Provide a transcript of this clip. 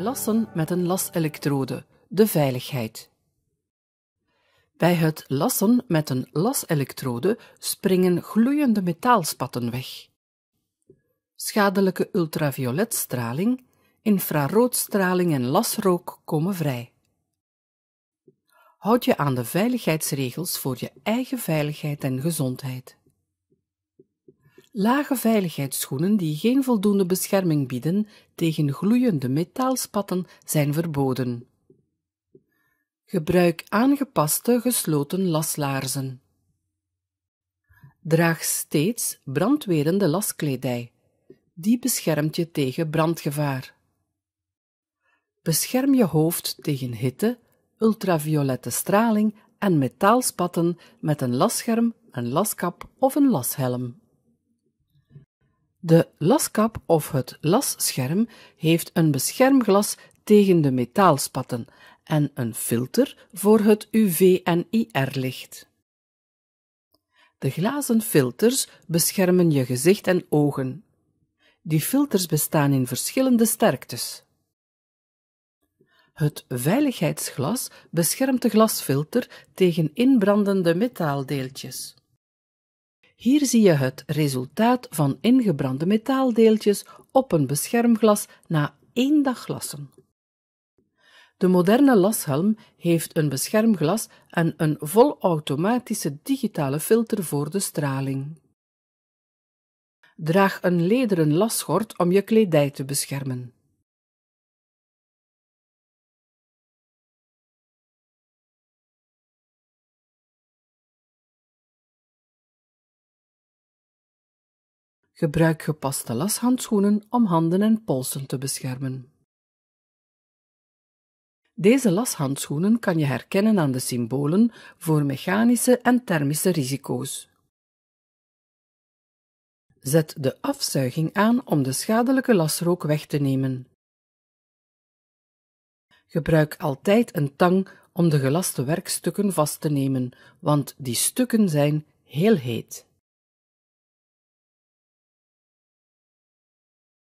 Lassen met een laselektrode, de veiligheid. Bij het lassen met een laselektrode springen gloeiende metaalspatten weg. Schadelijke ultravioletstraling, infraroodstraling en lasrook komen vrij. Houd je aan de veiligheidsregels voor je eigen veiligheid en gezondheid. Lage veiligheidsschoenen die geen voldoende bescherming bieden tegen gloeiende metaalspatten zijn verboden. Gebruik aangepaste gesloten laslaarzen. Draag steeds brandwerende laskledij. Die beschermt je tegen brandgevaar. Bescherm je hoofd tegen hitte, ultraviolette straling en metaalspatten met een lasscherm, een laskap of een lashelm. De laskap of het lasscherm heeft een beschermglas tegen de metaalspatten en een filter voor het UV- en IR-licht. De glazen filters beschermen je gezicht en ogen. Die filters bestaan in verschillende sterktes. Het veiligheidsglas beschermt de glasfilter tegen inbrandende metaaldeeltjes. Hier zie je het resultaat van ingebrande metaaldeeltjes op een beschermglas na één dag lassen. De moderne lashelm heeft een beschermglas en een volautomatische digitale filter voor de straling. Draag een lederen lasschort om je kledij te beschermen. Gebruik gepaste lashandschoenen om handen en polsen te beschermen. Deze lashandschoenen kan je herkennen aan de symbolen voor mechanische en thermische risico's. Zet de afzuiging aan om de schadelijke lasrook weg te nemen. Gebruik altijd een tang om de gelaste werkstukken vast te nemen, want die stukken zijn heel heet.